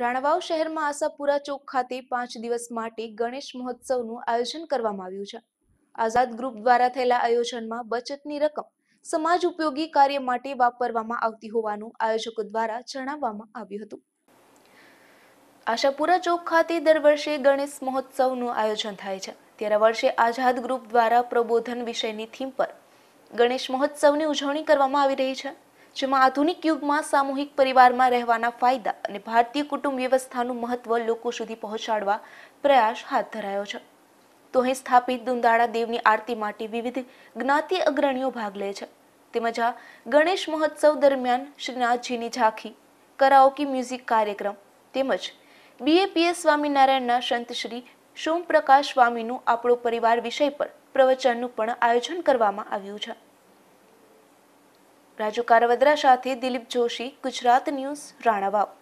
રાણાવાવ શહેરમાં આશાપુરા ચોક ખાતે પાંચ દિવસ માટે ગણેશ મહોત્સવનું આયોજન કરવામાં આવ્યું છે આઝાદ ગ્રુપ દ્વારા થયેલા આયોજનમાં બચતની રકમ સમાજ ઉપયોગી કાર્ય માટે વાપરવામાં આવતી હોવાનું આયોજકો દ્વારા જણાવવામાં આવ્યું હતું આશાપુરા ચોક ખાતે દર વર્ષે ગણેશ મહોત્સવનું આયોજન થાય છે ત્યારે વર્ષે આઝાદ ગ્રુપ દ્વારા પ્રબોધન વિષયની થીમ પર ગણેશ મહોત્સવની ઉજવણી કરવામાં આવી રહી છે જેમાં આધુનિક યુગમાં સામૂહિક પરિવારમાં રહેવાના ફાયદા અને ભારતીય કુટુંબ વ્યવસ્થાનું મહત્વ લોકો સુધી પહોંચાડવા પ્રયાસ હાથ ધરાયો છે તો અહીં સ્થાપિત દુંદાળા દેવની આરતી માટે વિવિધ જ્ઞાતિ અગ્રણીઓ ભાગ લે છે તેમજ આ ગણેશ મહોત્સવ દરમિયાન શ્રીનાથજીની ઝાંખી કરાઓકી મ્યુઝિક કાર્યક્રમ તેમજ બીએપીએસ સ્વામિનારાયણના સંતશ્રી શ્રી સોમપ્રકાશ સ્વામીનું આપણો પરિવાર વિષય પર પ્રવચનનું પણ આયોજન કરવામાં આવ્યું છે રાજુ કારવદ્રા સાથે દિલીપ જોશી ગુજરાત ન્યૂઝ રાણાવાવ